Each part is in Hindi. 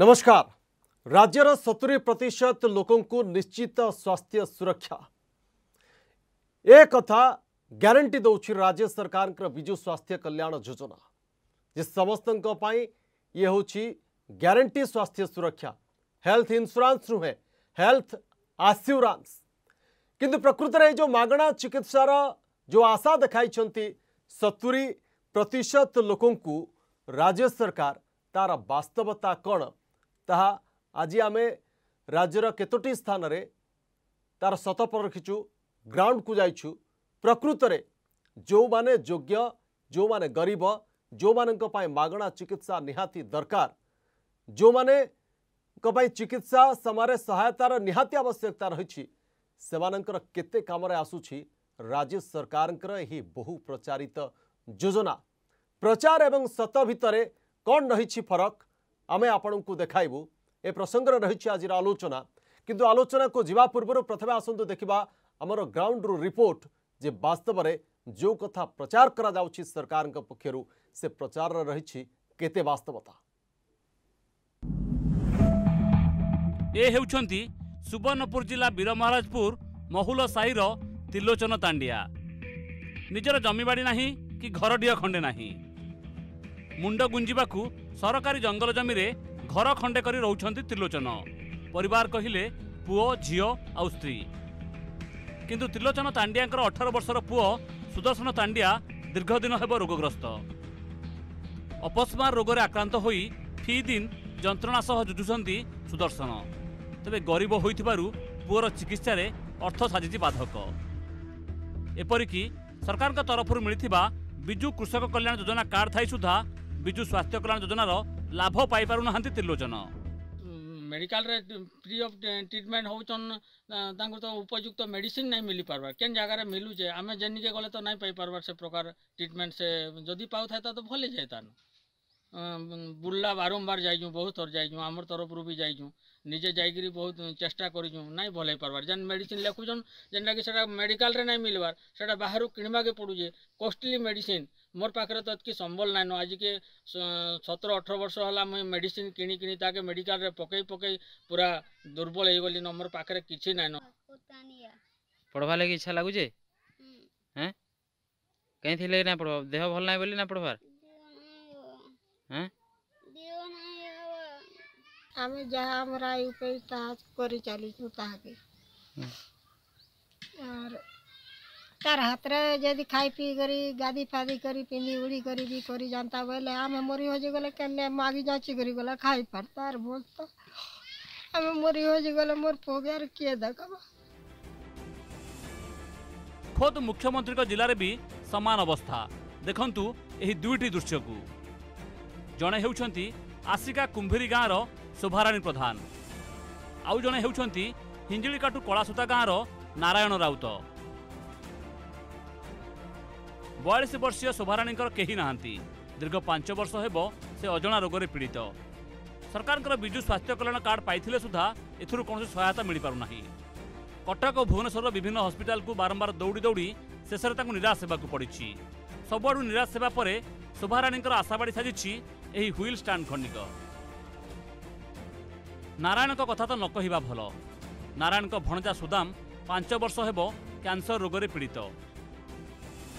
नमस्कार राज्य सतुरी प्रतिशत लोक निश्चित स्वास्थ्य सुरक्षा एक ग्यारंटी दौर राज्य सरकार विजु स्वास्थ्य कल्याण योजना जे समस्त ये हूँ ग्यारंटी स्वास्थ्य सुरक्षा हेल्थ इन्सुरांस नुह हेल्थ आस्यूरांस किंतु प्रकृत में जो मगणा चिकित्सार जो आशा देखाई सतुरी प्रतिशत लोक राज्य सरकार तार बास्तवता कौन ତାହା ଆଜି ଆମେ ରାଜ୍ୟର କେତୋଟି ସ୍ଥାନରେ ତାର ଶତପ ରଖିଛୁ ଗ୍ରାଉଣ୍ଡକୁ ଯାଇଛୁ ପ୍ରକୃତରେ ଯେଉଁମାନେ ଯୋଗ୍ୟ ଯେଉଁମାନେ ଗରିବ ଯେଉଁମାନଙ୍କ ପାଇଁ ମାଗଣା ଚିକିତ୍ସା ନିହାତି ଦରକାର ଯେଉଁମାନଙ୍କ ପାଇଁ ଚିକିତ୍ସା ସମୟରେ ସହାୟତାର ନିହାତି ଆବଶ୍ୟକତା ରହିଛି ସେମାନଙ୍କର କେତେ କାମରେ ଆସୁଛି ରାଜ୍ୟ ସରକାରଙ୍କର ଏହି ବହୁ ପ୍ରଚାରିତ ଯୋଜନା ପ୍ରଚାର ଏବଂ ସତ ଭିତରେ କ'ଣ ରହିଛି ଫରକ आम को देखू ए प्रसंगर रही आज आलोचना किंतु आलोचना को जवा पूर्व प्रथम आसतु देखा आमर ग्राउंड रिपोर्ट जे बास्तव में जो कथा प्रचार करा सरकार पक्षर से प्रचार रही केवता वास्तवता सुवर्णपुर जिला वीरमहाराजपुर महाराजपुर महुल साईर त्रिलोचन तांडिया निजर जमीवाड़ी ना कि घर डी खंडे ना ମୁଣ୍ଡ ଗୁଞ୍ଜିବାକୁ ସରକାରୀ ଜଙ୍ଗଲ ଜମିରେ ଘର ଖଣ୍ଡେ କରି ରହୁଛନ୍ତି ତ୍ରିଲୋଚନ ପରିବାର କହିଲେ ପୁଅ ଝିଅ ଆଉ ସ୍ତ୍ରୀ କିନ୍ତୁ ତ୍ରିଲୋଚନ ତାଣ୍ଡିଆଙ୍କର ଅଠର ବର୍ଷର ପୁଅ ସୁଦର୍ଶନ ତାଣ୍ଡିଆ ଦୀର୍ଘଦିନ ହେବ ରୋଗଗ୍ରସ୍ତ ଅପସ୍ମାର ରୋଗରେ ଆକ୍ରାନ୍ତ ହୋଇ ଫି ଦିନ ଯନ୍ତ୍ରଣା ସହ ଯୁଝୁଛନ୍ତି ସୁଦର୍ଶନ ତେବେ ଗରିବ ହୋଇଥିବାରୁ ପୁଅର ଚିକିତ୍ସାରେ ଅର୍ଥ ସାଜିଛି ବାଧକ ଏପରିକି ସରକାରଙ୍କ ତରଫରୁ ମିଳିଥିବା ବିଜୁ କୃଷକ କଲ୍ୟାଣ ଯୋଜନା କାର୍ଡ଼ ଥାଇ ସୁଦ୍ଧା ବିଜୁ ସ୍ୱାସ୍ଥ୍ୟ କଲ୍ୟାଣ ଯୋଜନାର ଲାଭ ପାଇପାରୁନାହାନ୍ତି ତ୍ରିଲୋଚନ ମେଡିକାଲରେ ଫ୍ରି ଅଫ୍ ଟ୍ରିଟମେଣ୍ଟ ହଉଛନ୍ ତାଙ୍କୁ ତ ଉପଯୁକ୍ତ ମେଡିସିନ ନାଇଁ ମିଲିପାରବା କେନ୍ ଜାଗାରେ ମିଲୁଛେ ଆମେ ଯେନିକେ ଗଲେ ତ ନାଇଁ ପାଇପାରବାର ସେ ପ୍ରକାର ଟ୍ରିଟମେଣ୍ଟ ସେ ଯଦି ପାଉଥାଇତା ତ ଭଲ ହେଇଯାଇତାନ ବୁର୍ଲା ବାରମ୍ବାର ଯାଇଛୁ ବହୁତ ଥର ଯାଇଛୁ ଆମର ତରଫରୁ ବି ଯାଇଛୁ ନିଜେ ଯାଇକିରି ବହୁତ ଚେଷ୍ଟା କରିଛୁଁ ନାଇଁ ଭଲ ହେଇପାର୍ବାର୍ ଯେନ୍ ମେଡ଼ିସିନ୍ ଲେଖୁଛନ୍ ଯେନ୍ଟାକି ସେଟା ମେଡ଼ିକାଲ୍ରେ ନାଇଁ ମିଲ୍ବାର୍ ସେଟା ବାହାରୁ କିଣିବାକେ ପଡ଼ୁଛେ କଷ୍ଟଲି ମେଡ଼ିସିନ୍ ମୋର୍ ପାଖରେ ତ ଏତ୍କି ସମ୍ବଲ ନାଇଁନ ଆଜିକେ ସତର ଅଠର ବର୍ଷ ହେଲା ମୁଇଁ ମେଡ଼ିସିନ୍ କିଣି କିଣି ତାକେ ମେଡ଼ିକାଲ୍ରେ ପକେଇ ପକେଇ ପୁରା ଦୁର୍ବଳ ହେଇଗଲିନ ମୋର୍ ପାଖରେ କିଛି ନାଇଁନ ପଢ଼ବା ଲାଗି ଇଚ୍ଛା ଲାଗୁଛେ ହେଁ କାଇଁ ଥିଲେ ନା ପଢ଼ବା ଦେହ ଭଲ ନାଇଁ ବୋଲି ନା ପଢ଼ବାର୍ ହେଁ आम जहाँ आय कर तार हाथ रे जदि खाई पी करी गादी फादी करी पिंधी उड़ी कर भी करी जानता बोले आम मरी हजी गले के मागी जाची करी गला खाई पार तार बोल तो आम मरी हजी गले मोर पो गया किए देखो खुद मुख्यमंत्री को जिला भी समान अवस्था देखंतु एही दुईटी दृश्य को जणे हेउछंती आशिका कुंभरी गांरो ଶୁଭାରାଣୀ ପ୍ରଧାନ ଆଉ ଜଣେ ହେଉଛନ୍ତି ହିଞ୍ଜିଳିକାଟୁ କଳାସୂତା ଗାଁର ନାରାୟଣ ରାଉତ ବୟାଳିଶ ବର୍ଷୀୟ ଶୋଭାରାଣୀଙ୍କର କେହି ନାହାନ୍ତି ଦୀର୍ଘ ପାଞ୍ଚ ବର୍ଷ ହେବ ସେ ଅଜଣା ରୋଗରେ ପୀଡ଼ିତ ସରକାରଙ୍କର ବିଜୁ ସ୍ୱାସ୍ଥ୍ୟ କଲ୍ୟାଣ କାର୍ଡ଼ ପାଇଥିଲେ ସୁଦ୍ଧା ଏଥିରୁ କୌଣସି ସହାୟତା ମିଳିପାରୁନାହିଁ କଟକ ଓ ଭୁବନେଶ୍ୱରର ବିଭିନ୍ନ ହସ୍ପିଟାଲକୁ ବାରମ୍ବାର ଦୌଡ଼ି ଦୌଡ଼ି ଶେଷରେ ତାଙ୍କୁ ନିରାଶ ହେବାକୁ ପଡ଼ିଛି ସବୁଆଡ଼ୁ ନିରାଶ ହେବା ପରେ ଶୋଭାରାଣୀଙ୍କର ଆଶାବାଡ଼ି ସାଜିଛି ଏହି ହ୍ୱିଲ୍ ଷ୍ଟାଣ୍ଡ ଖଣ୍ଡିକ ନାରାୟଣଙ୍କ କଥା ତ ନ କହିବା ଭଲ ନାରାୟଣଙ୍କ ଭଣଜା ସୁଦାମ ପାଞ୍ଚ ବର୍ଷ ହେବ କ୍ୟାନ୍ସର ରୋଗରେ ପୀଡ଼ିତ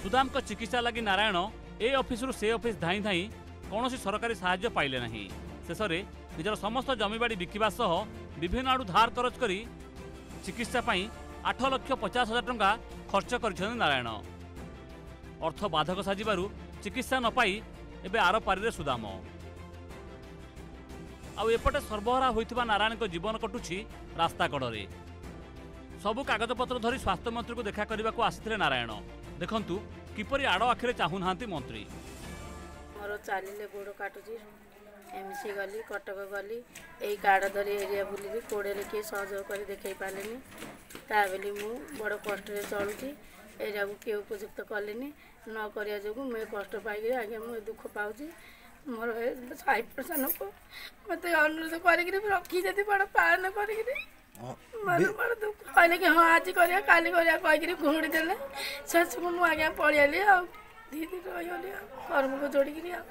ସୁଦାମଙ୍କ ଚିକିତ୍ସା ଲାଗି ନାରାୟଣ ଏ ଅଫିସରୁ ସେ ଅଫିସ ଧାଇଁ ଧାଇଁ କୌଣସି ସରକାରୀ ସାହାଯ୍ୟ ପାଇଲେ ନାହିଁ ଶେଷରେ ନିଜର ସମସ୍ତ ଜମିବାଡ଼ି ବିକିବା ସହ ବିଭିନ୍ନ ଆଡ଼ୁ ଧାର କରଜ କରି ଚିକିତ୍ସା ପାଇଁ ଆଠ ଲକ୍ଷ ପଚାଶ ହଜାର ଟଙ୍କା ଖର୍ଚ୍ଚ କରିଛନ୍ତି ନାରାୟଣ ଅର୍ଥ ବାଧକ ସାଜିବାରୁ ଚିକିତ୍ସା ନ ପାଇ ଏବେ ଆରପାରିରେ ସୁଦାମ ଆଉ ଏପଟେ ସର୍ବହରା ହୋଇଥିବା ନାରାୟଣଙ୍କ ଜୀବନ କଟୁଛି ରାସ୍ତାକଡ଼ରେ ସବୁ କାଗଜପତ୍ର ଧରି ସ୍ୱାସ୍ଥ୍ୟମନ୍ତ୍ରୀଙ୍କୁ ଦେଖା କରିବାକୁ ଆସିଥିଲେ ନାରାୟଣ ଦେଖନ୍ତୁ କିପରି ଆଡ଼ ଆଖିରେ ଚାହୁଁନାହାନ୍ତି ମନ୍ତ୍ରୀ ମୋର ଚାଲିଲେ ଗୋଡ଼ କାଟୁଛି ଏମସି ଗଲି କଟକ ଗଲି ଏଇ କାର୍ଡ଼ ଧରି ଏରିଆ ବୁଲିବି କୋଡ଼ିଏରେ କିଏ ସହଯୋଗ କରି ଦେଖାଇ ପାରିଲେନି ତା ବୋଲି ମୁଁ ବଡ଼ କଷ୍ଟରେ ଚଳୁଛି ଏରିଆକୁ କିଏ ଉପଯୁକ୍ତ କଲେନି ନ କରିବା ଯୋଗୁଁ ମୁଁ ଏ କଷ୍ଟ ପାଇକିରି ଆଜ୍ଞା ମୁଁ ଏ ଦୁଃଖ ପାଉଛି ମୋର ସାଇ ପର୍ସେଣ୍ଟ ହବ ମୋତେ ଅନୁରୋଧ କରିକିରି ରଖିଛନ୍ତି ବଡ଼ ପାଳନ କରିକିରି ମନ ବଡ଼ ଦୁଃଖ କହିଲେ କି ହଁ ଆଜି କରିବା କାଲି କରିବା କହିକିରି ଘୁଣି ଦେଲେ ଶେଷକୁ ମୁଁ ଆଜ୍ଞା ପଳେଇଲି ଆଉ ଧୀରେ ଧୀରେ ରହିଗଲି ଆଉ କର୍ମକୁ ଯୋଡ଼ିକିରି ଆଉ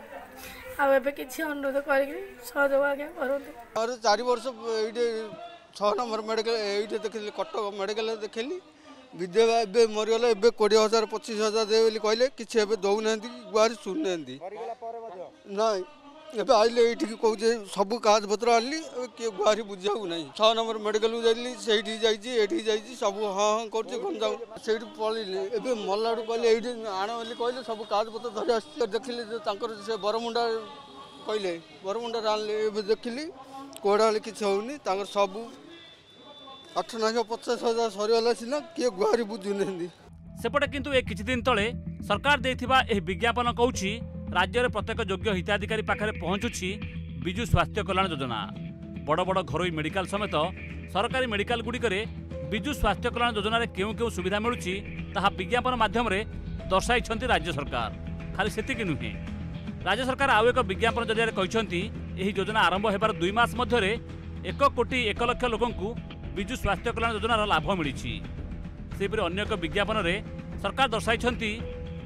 ଆଉ ଏବେ କିଛି ଅନୁରୋଧ କରିକିରି ସହଯୋଗ ଆଜ୍ଞା କରନ୍ତୁ ମୋର ଚାରି ବର୍ଷ ଏଇଠି ଛଅ ନମ୍ବର ମେଡ଼ିକାଲ ଏଇଠି ଦେଖିଲି କଟକ ମେଡ଼ିକାଲରେ ଦେଖିଲି विधेवा ए मरिग एउटा हजार पचिस हजार द बोली कहिले कि दौन कि गुहारी आइले नै एउटै सब कागजपत्र आए गुहारी बुझिरहेको नै छ नम्बर मेडिकल जाडि ए सबै हौ चाहिँ सब पढि एु कहिले एउटा कागजपत्र धेरै से बरमुंडा कहिले बरमुना आडा बेला किनी सब আট লক্ষ পচাশ হাজার সরিগলা সিনা কি গুহারি বুঝু না সেপটে কিন্তু এ কিছুদিন তলে সরকার দেইথিবা এই বিজ্ঞাপন কৌছি রাজ্যের প্রত্যেক যোগ্য হিতাধিকারী পাখে পৌঁছুছি বিজু স্বাস্থ্য কল্যাণ যোজনা বড় বড় ঘরোই মেডিকাল সমেত সরকারি মেডিকাল গুড়িকরে বিজু স্বাস্থ্য কল্যাণ যোজনার কেউ কেউ সুবিধা মিলুছি তাহা বিজ্ঞাপন মাধ্যমে দর্শাইছেন রাজ্য সরকার খালি সেতিকি নুহে রাজ্য সরকার আউ এক বিজ্ঞাপন জরিয়া এই যোজনা আরম্ভ হবার দুই মাস মধ্যে এক কোটি এক লক্ষ লোক ବିଜୁ ସ୍ୱାସ୍ଥ୍ୟ କଲ୍ୟାଣ ଯୋଜନାର ଲାଭ ମିଳିଛି ସେହିପରି ଅନ୍ୟ ଏକ ବିଜ୍ଞାପନରେ ସରକାର ଦର୍ଶାଇଛନ୍ତି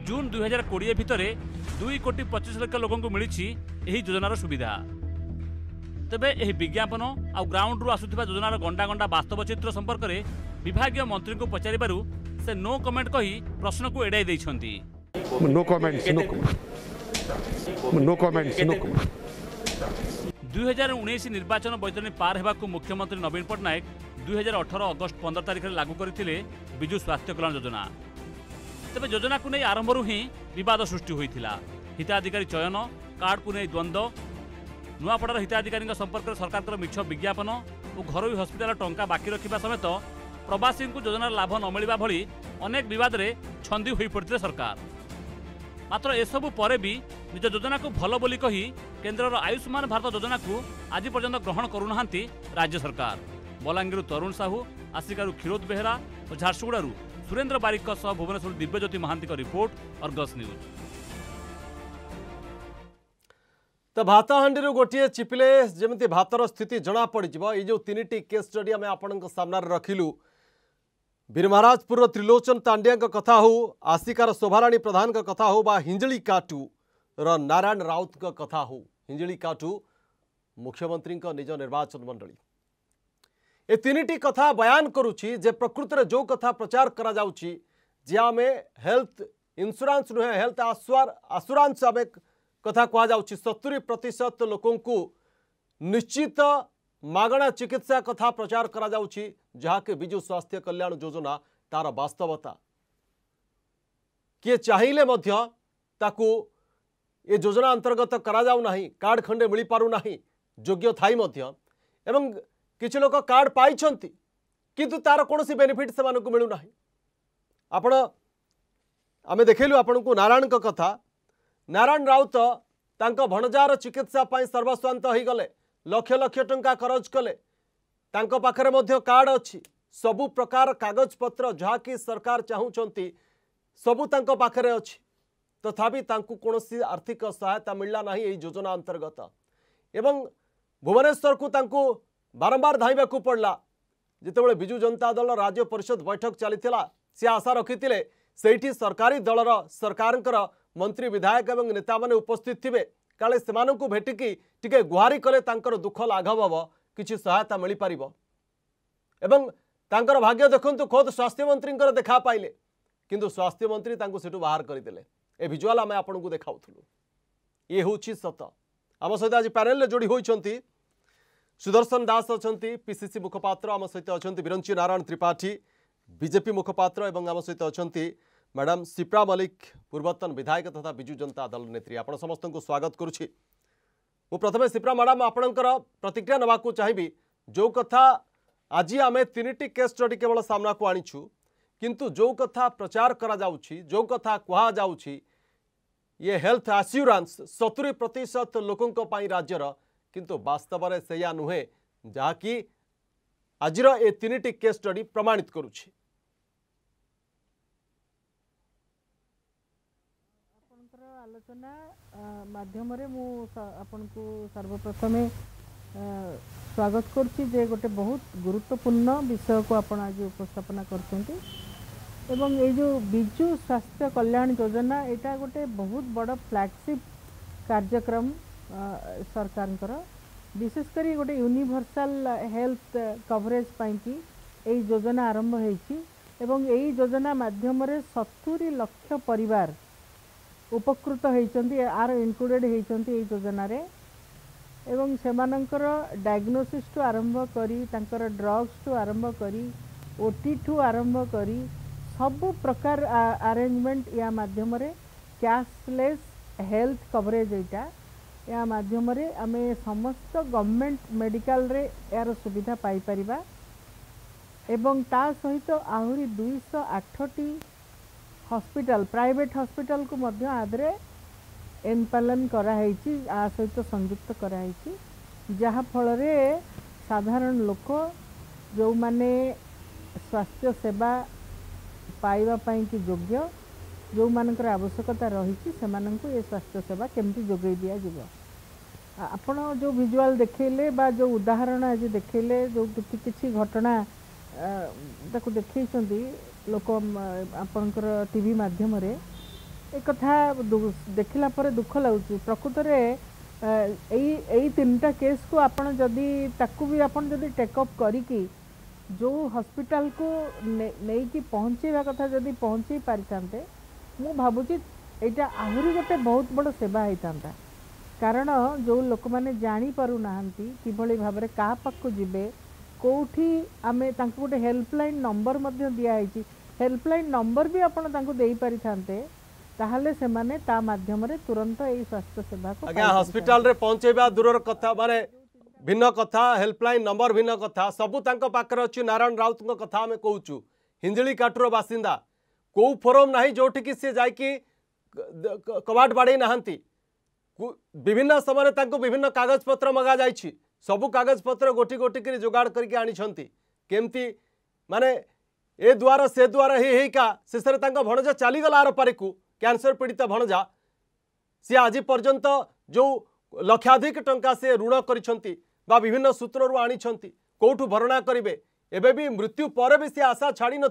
ଜୁନ୍ ଦୁଇ ହଜାର କୋଡ଼ିଏ ଭିତରେ ଦୁଇ କୋଟି ପଚିଶ ଲକ୍ଷ ଲୋକଙ୍କୁ ମିଳିଛି ଏହି ଯୋଜନାର ସୁବିଧା ତେବେ ଏହି ବିଜ୍ଞାପନ ଆଉ ଗ୍ରାଉଣ୍ଡରୁ ଆସୁଥିବା ଯୋଜନାର ଗଣ୍ଡା ଗଣ୍ଡା ବାସ୍ତବ ଚିତ୍ର ସମ୍ପର୍କରେ ବିଭାଗୀୟ ମନ୍ତ୍ରୀଙ୍କୁ ପଚାରିବାରୁ ସେ ନୋ କମେଣ୍ଟ କହି ପ୍ରଶ୍ନକୁ ଏଡ଼ାଇ ଦେଇଛନ୍ତି ଦୁଇ ହଜାର ଉଣେଇଶ ନିର୍ବାଚନ ବୈତରଣୀ ପାର ହେବାକୁ ମୁଖ୍ୟମନ୍ତ୍ରୀ ନବୀନ ପଟ୍ଟନାୟକ দুই হাজার অঠর অগস্ট পনেরো তারিখে লাগু করে বিজু স্বাস্থ্য কল্যাণ যোজনা তবে যোজনা নিয়ে আরম্ভর হি বিবাদ সৃষ্টি হয়েছিল হিতাধিকারী চয়ন কার্ডকু নিয়ে দ্বন্দ্ব নূয়াপড়ার হিতাধিকারী সম্পর্কের সরকারের মিছ বিজ্ঞাপন ও ঘর হসপিটাল টঙ্কা বাকি রাখা সমেত প্রবাসী যোজনার লাভ নমিলা ভি অনেক বিবাদে ছন্দি হয়ে পড়ে সরকার মাত্র এসবু পরে বি নিজ যোজনা ভাল বলে কেন্দ্রর আয়ুষ্মান ভারত যোজনা আজ পর্যন্ত গ্রহণ করু না রাজ্য সরকার बलांगीर तरुण साहू आसिकारु क्षीरोद बेहरा और झारसुगुड़ सुरेन्द्र बारिक भुवनेश्वर दिव्यज्योति महां रिपोर्ट अर्गस न्यूज तो भाताहां गोटे चिपिले जमी भातर स्थित जमापड़ ये तीन टी के स्टडी आम आपन रखिलु बीरमहाराजपुर त्रिलोचन तांडिया कथ हो आसिकार शोभाराणी प्रधान कथ हो हिंजली काटू नारायण राउत कथ हो हिंजली काटू मुख्यमंत्री निज निर्वाचन मंडली ये तीन टी कथा बयान करुच्ची जे प्रकृत में जो कथा प्रचार करा आमे हेल्थ इन्सुरांस नुहे हेल्थ आसुआर आसुरांस आम कथा कह सतुरी प्रतिशत लोक निश्चित मागणा चिकित्सा कथा प्रचार करा करजु स्वास्थ्य कल्याण योजना तार बास्तवता किए चाहिए ये योजना अंतर्गत करा कराड खंडे मिल पार्ना योग्य थी एवं किसी लोक कार्ड पाई किंतु तार कौन बेनिफिट से मिलूना आपण आम देखल आपण को नारायण कथा नारायण राउत भणजार चिकित्सापी सर्वस्वांत हो गले लक्ष लक्ष टा खरज कले पाखे कार्ड अच्छी सबु प्रकार कागज पत्र जहाँकि सरकार चाहती सबूता अच्छी तथापि तो कौन आर्थिक सहायता मिलना ना योजना अंतर्गत एवं भुवनेश्वर को ବାରମ୍ବାର ଧାଇଁବାକୁ ପଡ଼ିଲା ଯେତେବେଳେ ବିଜୁ ଜନତା ଦଳ ରାଜ୍ୟ ପରିଷଦ ବୈଠକ ଚାଲିଥିଲା ସେ ଆଶା ରଖିଥିଲେ ସେଇଠି ସରକାରୀ ଦଳର ସରକାରଙ୍କର ମନ୍ତ୍ରୀ ବିଧାୟକ ଏବଂ ନେତାମାନେ ଉପସ୍ଥିତ ଥିବେ କାଳେ ସେମାନଙ୍କୁ ଭେଟିକି ଟିକେ ଗୁହାରି କଲେ ତାଙ୍କର ଦୁଃଖ ଲାଘବ ହେବ କିଛି ସହାୟତା ମିଳିପାରିବ ଏବଂ ତାଙ୍କର ଭାଗ୍ୟ ଦେଖନ୍ତୁ ଖୋଦ ସ୍ୱାସ୍ଥ୍ୟମନ୍ତ୍ରୀଙ୍କର ଦେଖା ପାଇଲେ କିନ୍ତୁ ସ୍ୱାସ୍ଥ୍ୟମନ୍ତ୍ରୀ ତାଙ୍କୁ ସେଠୁ ବାହାର କରିଦେଲେ ଏ ଭିଜୁଆଲ୍ ଆମେ ଆପଣଙ୍କୁ ଦେଖାଉଥିଲୁ ଇଏ ହେଉଛି ସତ ଆମ ସହିତ ଆଜି ପ୍ୟାନେଲରେ ଯୋଡ଼ି ହୋଇଛନ୍ତି सुदर्शन दास अच्छा पिसीसी मुखपात्र आम सहित अच्छा बीरंची नारायण त्रिपाठी बीजेपी मुखपात्र आम सहित अच्छा मैडम सिप्रा मलिक पूर्वतन विधायक तथा विजु जनता दल नेत्री आप समस्त को स्वागत करुच्ची प्रथम सिप्रा मैडम आप प्रतिक्रिया ना चाहिए जो कथा आज आम तीन टी के स्टडी केवल सामना को आनीचु किंतु जो कथा प्रचार करा जो कथा कहा ये हेल्थ आश्यूरांस सतुरी प्रतिशत लोकों पर राज्यर रा, କିନ୍ତୁ ବାସ୍ତବରେ ସେଇଆ ନୁହେଁ ଯାହାକି ଆଜିର ଏ ତିନିଟି କେସ୍ ଷ୍ଟଡି ପ୍ରମାଣିତ କରୁଛି ଆଲୋଚନା ମାଧ୍ୟମରେ ମୁଁ ଆପଣଙ୍କୁ ସର୍ବପ୍ରଥମେ ସ୍ୱାଗତ କରୁଛି ଯେ ଗୋଟେ ବହୁତ ଗୁରୁତ୍ୱପୂର୍ଣ୍ଣ ବିଷୟକୁ ଆପଣ ଆଜି ଉପସ୍ଥାପନା କରୁଛନ୍ତି ଏବଂ ଏଇ ଯେଉଁ ବିଜୁ ସ୍ୱାସ୍ଥ୍ୟ କଲ୍ୟାଣ ଯୋଜନା ଏଇଟା ଗୋଟେ ବହୁତ ବଡ଼ ଫ୍ଲାଗସିପ୍ କାର୍ଯ୍ୟକ୍ରମ ସରକାରଙ୍କର ବିଶେଷ କରି ଗୋଟେ ୟୁନିଭର୍ସାଲ ହେଲ୍ଥ କଭରେଜ ପାଇଁକି ଏଇ ଯୋଜନା ଆରମ୍ଭ ହୋଇଛି ଏବଂ ଏଇ ଯୋଜନା ମାଧ୍ୟମରେ ସତୁରି ଲକ୍ଷ ପରିବାର ଉପକୃତ ହୋଇଛନ୍ତି ଆର ଇନକ୍ଲୁଡ଼େଡ଼ ହୋଇଛନ୍ତି ଏଇ ଯୋଜନାରେ ଏବଂ ସେମାନଙ୍କର ଡାଇଗ୍ନୋସିସ୍ଠୁ ଆରମ୍ଭ କରି ତାଙ୍କର ଡ୍ରଗ୍ସଠୁ ଆରମ୍ଭ କରି ଓଟିଠୁ ଆରମ୍ଭ କରି ସବୁ ପ୍ରକାର ଆରେଞ୍ଜମେଣ୍ଟ ୟା ମାଧ୍ୟମରେ କ୍ୟାସଲେସ୍ ହେଲ୍ଥ କଭରେଜ୍ ଏଇଟା ଏହା ମାଧ୍ୟମରେ ଆମେ ସମସ୍ତ ଗଭର୍ଣ୍ଣମେଣ୍ଟ ମେଡ଼ିକାଲରେ ଏହାର ସୁବିଧା ପାଇପାରିବା ଏବଂ ତା ସହିତ ଆହୁରି ଦୁଇଶହ ଆଠଟି ହସ୍ପିଟାଲ ପ୍ରାଇଭେଟ୍ ହସ୍ପିଟାଲକୁ ମଧ୍ୟ ଆଧିରେ ଏନ୍ପାଲନ୍ କରାହେଇଛି ଆ ସହିତ ସଂଯୁକ୍ତ କରାହେଇଛି ଯାହାଫଳରେ ସାଧାରଣ ଲୋକ ଯେଉଁମାନେ ସ୍ୱାସ୍ଥ୍ୟ ସେବା ପାଇବା ପାଇଁକି ଯୋଗ୍ୟ ଯେଉଁମାନଙ୍କର ଆବଶ୍ୟକତା ରହିଛି ସେମାନଙ୍କୁ ଏ ସ୍ୱାସ୍ଥ୍ୟ ସେବା କେମିତି ଯୋଗାଇ ଦିଆଯିବ ଆପଣ ଯେଉଁ ଭିଜୁଆଲ୍ ଦେଖେଇଲେ ବା ଯେଉଁ ଉଦାହରଣ ଆଜି ଦେଖେଇଲେ ଯେଉଁ କିଛି ଘଟଣା ତାକୁ ଦେଖେଇଛନ୍ତି ଲୋକ ଆପଣଙ୍କର ଟି ଭି ମାଧ୍ୟମରେ ଏକଥା ଦେଖିଲା ପରେ ଦୁଃଖ ଲାଗୁଛି ପ୍ରକୃତରେ ଏଇ ଏଇ ତିନିଟା କେସ୍କୁ ଆପଣ ଯଦି ତାକୁ ବି ଆପଣ ଯଦି ଟେକଅପ୍ କରିକି ଯେଉଁ ହସ୍ପିଟାଲକୁ ନେଇକି ପହଞ୍ଚାଇବା କଥା ଯଦି ପହଞ୍ଚାଇ ପାରିଥାନ୍ତେ ମୁଁ ଭାବୁଛି ଏଇଟା ଆହୁରି ଗୋଟେ ବହୁତ ବଡ଼ ସେବା ହେଇଥାନ୍ତା କାରଣ ଯେଉଁ ଲୋକମାନେ ଜାଣିପାରୁନାହାନ୍ତି କିଭଳି ଭାବରେ କାହା ପାଖକୁ ଯିବେ କେଉଁଠି ଆମେ ତାଙ୍କୁ ଗୋଟେ ହେଲ୍ପଲାଇନ୍ ନମ୍ବର ମଧ୍ୟ ଦିଆହେଇଛି ହେଲ୍ପଲାଇନ୍ ନମ୍ବର ବି ଆପଣ ତାଙ୍କୁ ଦେଇପାରିଥାନ୍ତେ ତାହେଲେ ସେମାନେ ତା ମାଧ୍ୟମରେ ତୁରନ୍ତ ଏଇ ସ୍ୱାସ୍ଥ୍ୟ ସେବାକୁ ହସ୍ପିଟାଲରେ ପହଞ୍ଚେଇବା ଦୂରର କଥା ମାନେ ଭିନ୍ନ କଥା ହେଲ୍ପଲାଇନ୍ ନମ୍ବର ଭିନ୍ନ କଥା ସବୁ ତାଙ୍କ ପାଖରେ ଅଛି ନାରାୟଣ ରାଉତଙ୍କ କଥା ଆମେ କହୁଛୁ ହିଞ୍ଜିଳିକାଟୁର ବାସିନ୍ଦା कौ फोरम ना जो सी जा कबाट बाड़े ना विभिन्न समय विभिन्न कागज पत्र मगा जा सब कागज पत्र गोटी गोटी कर जोगाड़ करके आनी केमती माने ए द्वार से द्वार ही शेष भणजा चलीगला आर पारि कैंसर पीड़ित भणजा सी आज पर्यंत जो लक्षाधिक टा सी ऋण कर विभिन्न सूत्र आनी कौटू भरणा करेंगे एवं मृत्यु पर भी सी आशा छाड़ी ना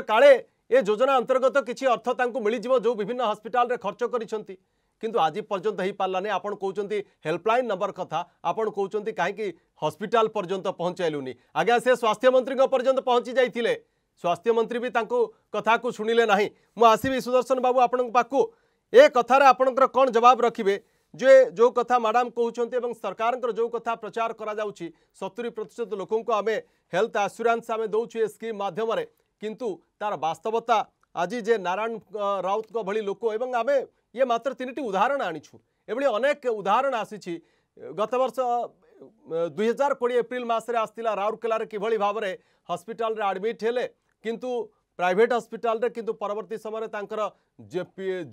काले ये योजना अंतर्गत किसी अर्थ तक मिल जो विभिन्न हस्पिटाल खर्च कर किंतु आज पर्यंत हो पारानी आपड़ कौन हेल्पलाइन नंबर कथा आपड़ कौन कहीं हस्पिटाल पर्यंत पहुँचाइलुनि आज्ञा से स्वास्थ्य मंत्री पर्यटन पहुँची जाते स्वास्थ्य मंत्री भी कथा को शुणिले ना मुसबि सुदर्शन बाबू आपको ए कथार आपणकर कौन जवाब रखिए जे जो कथा मैडम कहते हैं सरकार जो कथा प्रचार करा सतुरी प्रतिशत लोक आम हेल्थ आश्योरान्स आम दौचे स्कीम मध्यम किंतु तार वास्तवता आज जे नारायण राउत भाई लोक एवं आम ये मात्र तीन टी उदाहरण आनीचु एभली अनेक उदाहरण आसी गत वर्ष दुई हजार कोड़े एप्रिल मसरे आसला राउरकेलार कि भाव में हस्पिटाल आडमिट हेले कि प्राइवेट हस्पिटाल कि परवर्त समय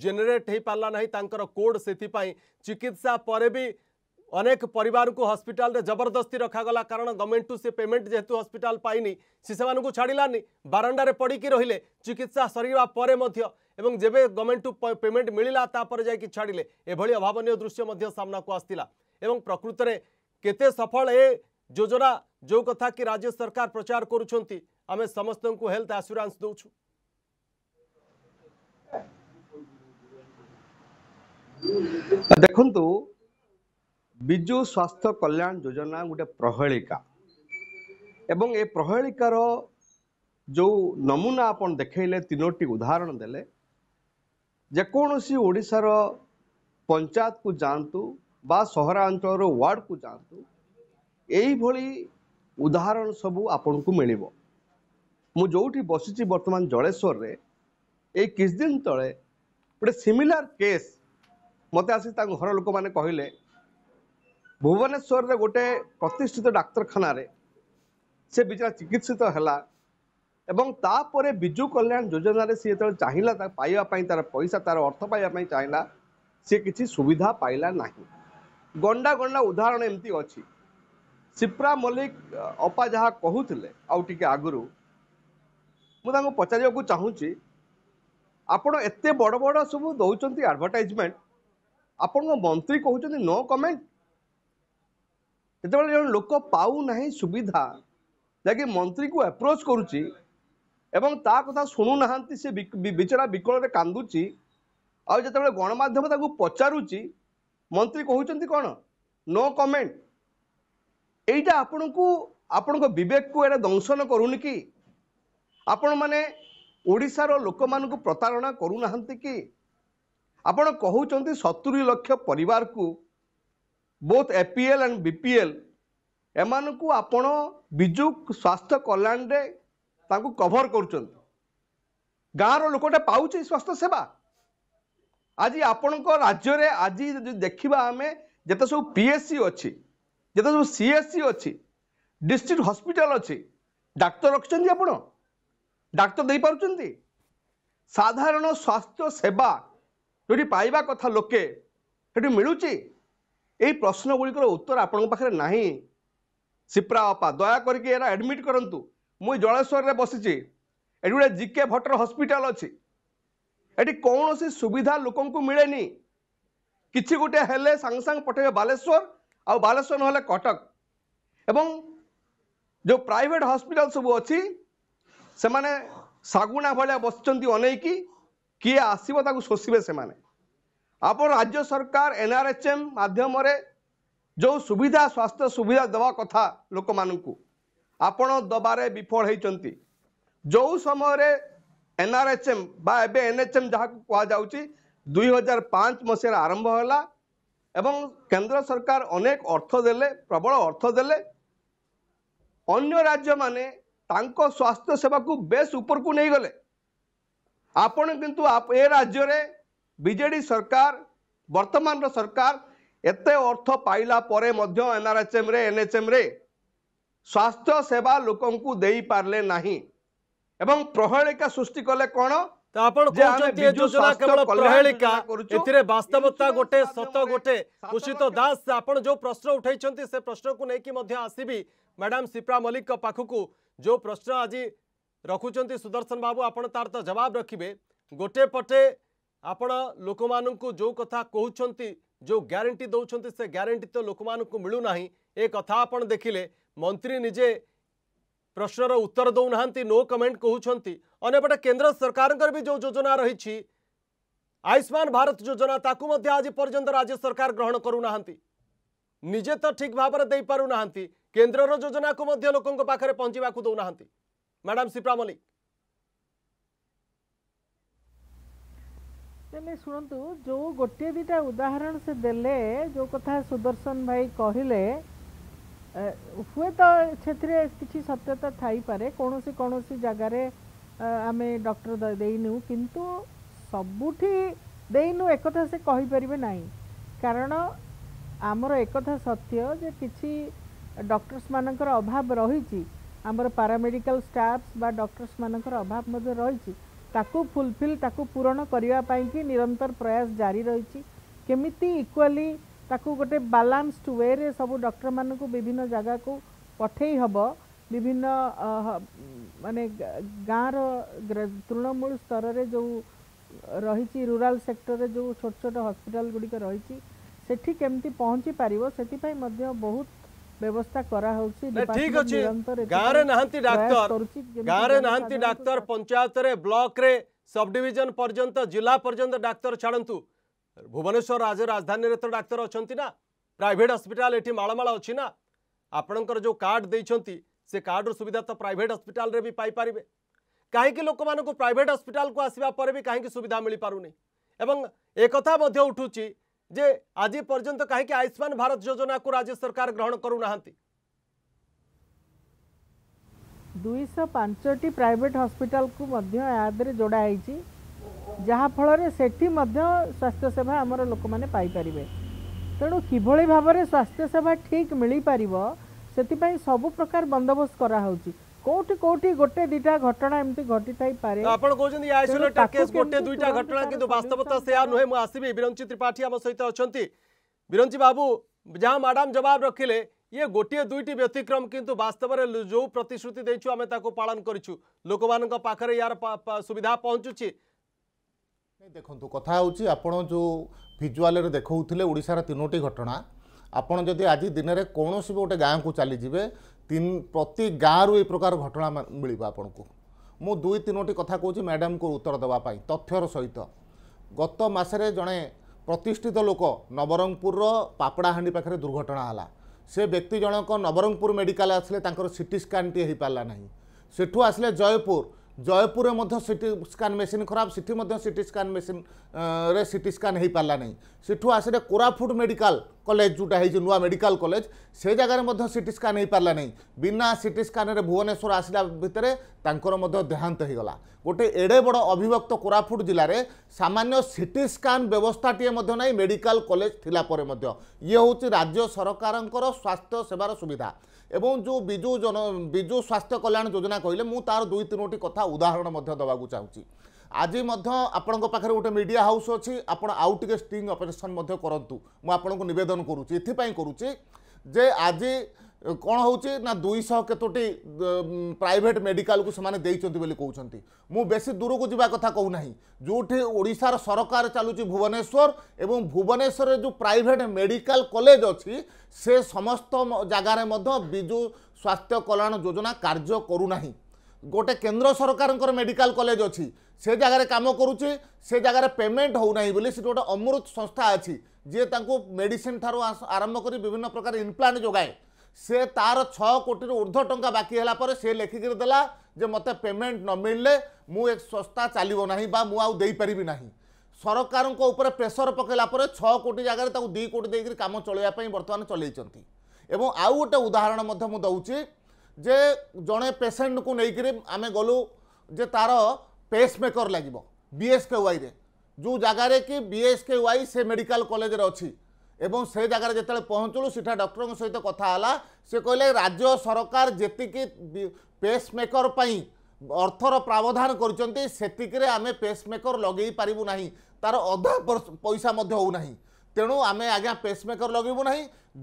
जेनेट हो पारा ना कोड से चिकित्सा पर भी अनेक पर हस्पिटाल जबरदस्ती रखागला कारण गवर्नमेंट से पेमेंट जेहेतु हस्पिटाल पाइनि से छाड़ानी बारंडार पड़की रे चिकित्सा सरवा पर जब गवर्नमेंट पेमेंट मिलला तापर जा छाड़े एभली अभावन दृश्य सामना को आसला प्रकृत में केते सफल ए योजना जो कथा कि राज्य सरकार प्रचार करमें समस्त को हेल्थ आश्योरांस दौचु देखु ବିଜୁ ସ୍ୱାସ୍ଥ୍ୟ କଲ୍ୟାଣ ଯୋଜନା ଗୋଟେ ପ୍ରହେଳିକା ଏବଂ ଏ ପ୍ରହେଳିକାର ଯେଉଁ ନମୁନା ଆପଣ ଦେଖେଇଲେ ତିନୋଟି ଉଦାହରଣ ଦେଲେ ଯେକୌଣସି ଓଡ଼ିଶାର ପଞ୍ଚାୟତକୁ ଯାଆନ୍ତୁ ବା ସହରାଞ୍ଚଳର ୱାର୍ଡ଼କୁ ଯାଆନ୍ତୁ ଏଇଭଳି ଉଦାହରଣ ସବୁ ଆପଣଙ୍କୁ ମିଳିବ ମୁଁ ଯେଉଁଠି ବସିଛି ବର୍ତ୍ତମାନ ଜଳେଶ୍ୱରରେ ଏଇ କିଛି ଦିନ ତଳେ ଗୋଟେ ସିମିଲାର କେସ୍ ମୋତେ ଆସି ତାଙ୍କ ଘର ଲୋକମାନେ କହିଲେ ଭୁବନେଶ୍ୱରରେ ଗୋଟେ ପ୍ରତିଷ୍ଠିତ ଡାକ୍ତରଖାନାରେ ସେ ବିଚରା ଚିକିତ୍ସିତ ହେଲା ଏବଂ ତାପରେ ବିଜୁ କଲ୍ୟାଣ ଯୋଜନାରେ ସେ ଯେତେବେଳେ ଚାହିଁଲା ତା ପାଇବା ପାଇଁ ତା'ର ପଇସା ତା'ର ଅର୍ଥ ପାଇବା ପାଇଁ ଚାହିଁଲା ସିଏ କିଛି ସୁବିଧା ପାଇଲା ନାହିଁ ଗଣ୍ଡା ଗଣ୍ଡା ଉଦାହରଣ ଏମିତି ଅଛି ସିପ୍ରା ମଲ୍ଲିକ ଅପା ଯାହା କହୁଥିଲେ ଆଉ ଟିକେ ଆଗରୁ ମୁଁ ତାଙ୍କୁ ପଚାରିବାକୁ ଚାହୁଁଛି ଆପଣ ଏତେ ବଡ଼ ବଡ଼ ସବୁ ଦେଉଛନ୍ତି ଆଡ଼ଭର୍ଟାଇଜମେଣ୍ଟ ଆପଣଙ୍କ ମନ୍ତ୍ରୀ କହୁଛନ୍ତି ନୋ କମେଣ୍ଟ ଯେତେବେଳେ ଜଣେ ଲୋକ ପାଉନାହିଁ ସୁବିଧା ଯାହାକି ମନ୍ତ୍ରୀକୁ ଆପ୍ରୋଚ୍ କରୁଛି ଏବଂ ତା କଥା ଶୁଣୁନାହାନ୍ତି ସେ ବିଚରା ବିକଳରେ କାନ୍ଦୁଛି ଆଉ ଯେତେବେଳେ ଗଣମାଧ୍ୟମ ତାକୁ ପଚାରୁଛି ମନ୍ତ୍ରୀ କହୁଛନ୍ତି କ'ଣ ନୋ କମେଣ୍ଟ ଏଇଟା ଆପଣଙ୍କୁ ଆପଣଙ୍କ ବିବେକକୁ ଏଇଟା ଦଂଶନ କରୁନି କି ଆପଣମାନେ ଓଡ଼ିଶାର ଲୋକମାନଙ୍କୁ ପ୍ରତାରଣା କରୁନାହାନ୍ତି କି ଆପଣ କହୁଛନ୍ତି ସତୁରୀ ଲକ୍ଷ ପରିବାରକୁ both A P L and B P L ଏମାନଙ୍କୁ ଆପଣ ବିଜୁ ସ୍ୱାସ୍ଥ୍ୟ କଲ୍ୟାଣରେ ତାଙ୍କୁ କଭର୍ କରୁଛନ୍ତି ଗାଁର ଲୋକଟା ପାଉଛି ସ୍ୱାସ୍ଥ୍ୟ ସେବା ଆଜି ଆପଣଙ୍କ ରାଜ୍ୟରେ ଆଜି ଯଦି ଦେଖିବା ଆମେ ଯେତେ ସବୁ ପି ଏଚ୍ ସି ଅଛି ଯେତେ ସବୁ ସି ଏଚ୍ ସି ଅଛି ଡିଷ୍ଟ୍ରିକ୍ଟ ହସ୍ପିଟାଲ ଅଛି ଡାକ୍ତର ରଖିଛନ୍ତି ଆପଣ ଡାକ୍ତର ଦେଇପାରୁଛନ୍ତି ସାଧାରଣ ସ୍ୱାସ୍ଥ୍ୟ ସେବା ଯେଉଁଠି ପାଇବା କଥା ଲୋକେ ସେଠି ମିଳୁଛି এই প্রশ্ন প্রশ্নগুড়ির উত্তর আপনার পাখে না সিপ্রা অপা দয়া করি এরা এডমিট করতু মু জলেশ্বরের বসিছি এটি গোটে জি কে ভট্টর হসপিটাল অটি কৌশি সুবিধা লোক মিলে নি কিছু গোটে হলে সাং সাং পঠাইবে বালেশ্বর আলেশ্বর নহলে কটক এবং যে প্রাইভেট হসপিটাল সব অনেক সাগুনা ভাবে বসছেন অনেক কি আসবে তাকে শোষবে সেমানে ଆମ ରାଜ୍ୟ ସରକାର ଏନ୍ଆର୍ଏଚ୍ଏମ୍ ମାଧ୍ୟମରେ ଯେଉଁ ସୁବିଧା ସ୍ୱାସ୍ଥ୍ୟ ସୁବିଧା ଦେବା କଥା ଲୋକମାନଙ୍କୁ ଆପଣ ଦେବାରେ ବିଫଳ ହୋଇଛନ୍ତି ଯେଉଁ ସମୟରେ ଏନ୍ଆର୍ଏଚ୍ଏମ୍ ବା ଏବେ ଏନ୍ଏଚ୍ଏମ୍ ଯାହାକୁ କୁହାଯାଉଛି ଦୁଇ ହଜାର ପାଞ୍ଚ ମସିହାରେ ଆରମ୍ଭ ହେଲା ଏବଂ କେନ୍ଦ୍ର ସରକାର ଅନେକ ଅର୍ଥ ଦେଲେ ପ୍ରବଳ ଅର୍ଥ ଦେଲେ ଅନ୍ୟ ରାଜ୍ୟମାନେ ତାଙ୍କ ସ୍ୱାସ୍ଥ୍ୟ ସେବାକୁ ବେଶ୍ ଉପରକୁ ନେଇଗଲେ ଆପଣ କିନ୍ତୁ ଏ ରାଜ୍ୟରେ बीजेडी सरकार वर्तमान सरकार एत अर्थ पाइला एनआरएचएम एनएचएम स्वास्थ्य सेवा लोक दे पारे ना एवं प्रहेलिका सृष्टि कले कौन तो आपस्तवता गोटे सत गोटे सुशीत दास आप जो प्रश्न उठाई से प्रश्न को लेकिन आसबि मैडम सीप्रा मल्लिक पाखक जो प्रश्न आज रखुच्च सुदर्शन बाबू आप तो जवाब रखिए गोटे पटे आपण लोक मान जो कथा कहते जो ग्यारंटी दौंस से ग्यारंटी तो लोक मान मिलूना एक कथा आप देखिले मंत्री निजे प्रश्नर उत्तर दौना नो कमेंट कहते अनेपटे केन्द्र सरकार भी जो योजना रही आयुष्मान भारत योजना ताकू आज पर्यटन राज्य सरकार ग्रहण करूना निजे तो ठीक भाव दे पार ना केन्द्र योजना को पहुंचा दौना मैडम सीप्रा मल्लिक ତେବେ ଶୁଣନ୍ତୁ ଯେଉଁ ଗୋଟିଏ ଦୁଇଟା ଉଦାହରଣ ସେ ଦେଲେ ଯେଉଁ କଥା ସୁଦର୍ଶନ ଭାଇ କହିଲେ ହୁଏତ ସେଥିରେ କିଛି ସତ୍ୟତା ଥାଇପାରେ କୌଣସି କୌଣସି ଜାଗାରେ ଆମେ ଡକ୍ଟର ଦେଇନୁ କିନ୍ତୁ ସବୁଠି ଦେଇନୁ ଏକଥା ସେ କହିପାରିବେ ନାହିଁ କାରଣ ଆମର ଏକଥା ସତ୍ୟ ଯେ କିଛି ଡକ୍ଟର୍ସମାନଙ୍କର ଅଭାବ ରହିଛି ଆମର ପାରାମେଡ଼ିକାଲ ଷ୍ଟାଫ୍ସ ବା ଡକ୍ଟର୍ସମାନଙ୍କର ଅଭାବ ମଧ୍ୟ ରହିଛି ତାକୁ ଫୁଲଫିଲ୍ ତାକୁ ପୂରଣ କରିବା ପାଇଁକି ନିରନ୍ତର ପ୍ରୟାସ ଜାରି ରହିଛି କେମିତି ଇକ୍ୱାଲି ତାକୁ ଗୋଟେ ବାଲାନ୍ସଡ଼୍ ୱେରେ ସବୁ ଡକ୍ଟରମାନଙ୍କୁ ବିଭିନ୍ନ ଜାଗାକୁ ପଠେଇ ହେବ ବିଭିନ୍ନ ମାନେ ଗାଁର ତୃଣମୂଳ ସ୍ତରରେ ଯେଉଁ ରହିଛି ରୁରାଲ୍ ସେକ୍ଟରରେ ଯେଉଁ ଛୋଟ ଛୋଟ ହସ୍ପିଟାଲ ଗୁଡ଼ିକ ରହିଛି ସେଠି କେମିତି ପହଞ୍ଚି ପାରିବ ସେଥିପାଇଁ ମଧ୍ୟ ବହୁତ डाक्टर पंचायत ब्लक सब डिजन पर्यटन जिला डाक्तर छाड़ू भुवनेश्वर राजधानी तो डाक्तर अच्छा प्राइट हस्पिटा ये अच्छी ना आपण जो तो प्राइट हस्पिटा भी कहीं लोक मूँ प्राइट हस्पिटा आसवापर भी कहीं सुविधा मिल पार नहीं एक उठू যে আজি পর্যন্ত কাহিকি আয়ুষ্মান ভারত যোজনাকে রাজ্য সরকার গ্রহণ করু না দুইশ পাঁচটি প্রাইভেট হসপিটালকু মধ্যে এদের যোড়া হয়েছি যাফলের সেটি মধ্যে স্বাস্থ্যসেবা আমার লোক মানে পাইপারে তেণু কিভাবে ভাবে স্বাস্থ্যসেবা ঠিক মিলিপার সেপাই সবু প্রকার বন্দোবস্ত করা হচ্ছে কোটি কোটি গোটে দুইটা ঘটনা এমতি ঘটি থাই পারে আপন কোজন আইসোলেটেড কেস গোটে দুইটা ঘটনা কিন্তু বাস্তবতা সেয়া নহে মু আসিবি বিরঞ্চি ত্রিপাঠী আম সহিত অছন্তি বিরঞ্চি বাবু যা ম্যাডাম জবাব রাখিলে ইয়ে গোটিয়ে দুইটি ব্যতিক্রম কিন্তু বাস্তবরে যে প্রতিশ্রুতি দেইছু আমি তাকে পালন করিছু লোকমানক পাখরে ইয়ার সুবিধা পৌঁছুছি দেখন্তু কথা হচ্ছে আপন যে ভিজুয়ালরে দেখাউলে ওড়িশার তিনোটি ঘটনা ଆପଣ ଯଦି ଆଜି ଦିନରେ କୌଣସି ବି ଗୋଟେ ଗାଁକୁ ଚାଲିଯିବେ তিন প্রতি গাঁরু এই প্রকার ঘটনা মিলব আপনার মু দুই তিনোটি কথা কৌছি ম্যাডামকে উত্তর দেওয়া তথ্যর সহিত গত মাসে জনে প্রতিষ্ঠিত লোক নবরঙ্গপুর পাপড়াহাঁডি পাখে দুর্ঘটনা হল সে ব্যক্তি জনক নবরঙ্গপুর মেডিকাল আসলে তাঁর সিটি স্কানটি হয়ে পারা না সেঠু আসলে জয়পুর জয়পুরে মধ্যে সিটি স্কান মেসিন খরাপ সেটি মধ্যে সিটি স্কান মেসিন রে সিটি স্কান হয়ে পারা না সেঠু আসলে কোরাপুট মেডিকাল কলেজ যেটা হয়েছে নূয়া মেডিকাল কলেজ সে জায়গায় মধ্যে সিটি স্কান হয়ে পারা না বিনা সিটি স্কানের ভুবনেশ্বর আসলা ভিতরে তাঁকর মধ্যে দেহান্ত হয়ে গলা গোটে এড়ে বড় অবিভক্ত কোরাপুট জেলার সামান্য সিটি স্কান ব্যবস্থাটিয়ে মধ্যে নাই মেডিকাল কলেজ থিলা পরে মধ্যে ইয়ে হচ্ছে রাজ্য সরকারঙ্কর স্বাস্থ্য সেবার সুবিধা এবং ଯେଉଁ ବିଜୁ ଜନ ବିଜୁ ସ୍ୱାସ୍ଥ୍ୟ କଲ୍ୟାଣ ଯୋଜନା କହିଲେ ମୁଁ ତା'ର ଦୁଇ ତିନୋଟି କଥା ଉଦାହରଣ ମଧ୍ୟ ଦେବାକୁ ଚାହୁଁଛି ଆଜି ମଧ୍ୟ ଆପଣଙ୍କ ପାଖରେ ଗୋଟେ ମିଡ଼ିଆ ହାଉସ୍ ଅଛି ଆପଣ ଆଉ ଟିକେ ଷ୍ଟିଙ୍ଗ ଅପରେସନ୍ ମଧ୍ୟ କରନ୍ତୁ ମୁଁ ଆପଣଙ୍କୁ ନିବେଦନ କରୁଛି ଏଥିପାଇଁ କରୁଛି ଯେ ଆଜି କ'ଣ ହେଉଛି ନା ଦୁଇଶହ କେତୋଟି ପ୍ରାଇଭେଟ୍ ମେଡ଼ିକାଲକୁ ସେମାନେ ଦେଇଛନ୍ତି ବୋଲି କହୁଛନ୍ତି ମୁଁ ବେଶୀ ଦୂରକୁ ଯିବା କଥା କହୁନାହିଁ ଯେଉଁଠି ଓଡ଼ିଶାର ସରକାର ଚାଲୁଛି ଭୁବନେଶ୍ୱର ଏବଂ ଭୁବନେଶ୍ୱରରେ ଯେଉଁ ପ୍ରାଇଭେଟ୍ ମେଡ଼ିକାଲ କଲେଜ ଅଛି ସେ ସମସ୍ତ ଜାଗାରେ ମଧ୍ୟ ବିଜୁ ସ୍ୱାସ୍ଥ୍ୟ କଲ୍ୟାଣ ଯୋଜନା କାର୍ଯ୍ୟ କରୁନାହିଁ ଗୋଟେ କେନ୍ଦ୍ର ସରକାରଙ୍କର ମେଡ଼ିକାଲ କଲେଜ ଅଛି ସେ ଜାଗାରେ କାମ କରୁଛି ସେ ଜାଗାରେ ପେମେଣ୍ଟ ହେଉନାହିଁ ବୋଲି ସେଠି ଗୋଟେ ଅମୃତ ସଂସ୍ଥା ଅଛି ଯିଏ ତାଙ୍କୁ ମେଡ଼ିସିନ୍ ଠାରୁ ଆରମ୍ଭ କରି ବିଭିନ୍ନ ପ୍ରକାର ଇମ୍ପ୍ଲାଣ୍ଟ ଯୋଗାଏ ସେ ତାର ଛଅ କୋଟିରୁ ଉର୍ଦ୍ଧ୍ୱ ଟଙ୍କା ବାକି ହେଲା ପରେ ସେ ଲେଖିକିରି ଦେଲା ଯେ ମୋତେ ପେମେଣ୍ଟ ନ ମିଳିଲେ ମୁଁ ଏ ସଂସ୍ଥା ଚାଲିବ ନାହିଁ ବା ମୁଁ ଆଉ ଦେଇପାରିବି ନାହିଁ ସରକାରଙ୍କ ଉପରେ ପ୍ରେସର ପକାଇଲା ପରେ ଛଅ କୋଟି ଜାଗାରେ ତାକୁ ଦୁଇ କୋଟି ଦେଇକରି କାମ ଚଳାଇବା ପାଇଁ ବର୍ତ୍ତମାନ ଚଳାଇଛନ୍ତି ଏବଂ ଆଉ ଗୋଟେ ଉଦାହରଣ ମଧ୍ୟ ମୁଁ ଦେଉଛି ଯେ ଜଣେ ପେସେଣ୍ଟକୁ ନେଇକରି ଆମେ ଗଲୁ ଯେ ତାର ପେସ୍ମେକର୍ ଲାଗିବ ବିଏସ୍କେ ୱାଇରେ ଯେଉଁ ଜାଗାରେ କି ବିଏସ୍କେ ୱାଇ ସେ ମେଡ଼ିକାଲ କଲେଜରେ ଅଛି এবং সে জায়গায় যেতবে পৌঁছলু সেটা ডক্টর সহ কথা হল সে কহিলে রাজ্য সরকার যেতিকি পেসমেকর পাই অর্থর প্রাবধান করছেন সেতিকিরে আমি পেসমেকর লগাই পারিবু না তার অধা পয়সা মধ্যে হও না তেণু আমি আজ্ঞা পেসমেকর লগাইবু না